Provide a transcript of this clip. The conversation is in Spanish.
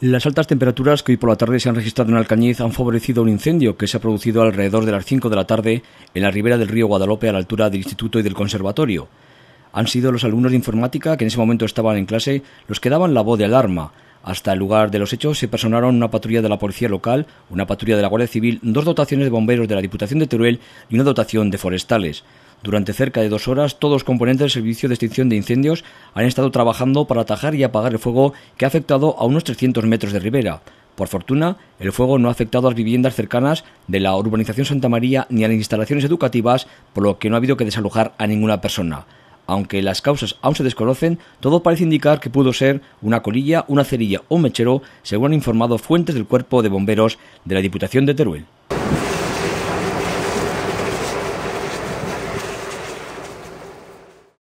Las altas temperaturas que hoy por la tarde se han registrado en Alcañiz han favorecido un incendio que se ha producido alrededor de las 5 de la tarde en la ribera del río Guadalope a la altura del instituto y del conservatorio. Han sido los alumnos de informática que en ese momento estaban en clase los que daban la voz de alarma. Hasta el lugar de los hechos se personaron una patrulla de la policía local, una patrulla de la Guardia Civil, dos dotaciones de bomberos de la Diputación de Teruel y una dotación de forestales. Durante cerca de dos horas, todos los componentes del Servicio de Extinción de Incendios han estado trabajando para atajar y apagar el fuego que ha afectado a unos 300 metros de ribera. Por fortuna, el fuego no ha afectado a las viviendas cercanas de la urbanización Santa María ni a las instalaciones educativas, por lo que no ha habido que desalojar a ninguna persona. Aunque las causas aún se desconocen, todo parece indicar que pudo ser una colilla, una cerilla o un mechero, según han informado fuentes del cuerpo de bomberos de la Diputación de Teruel.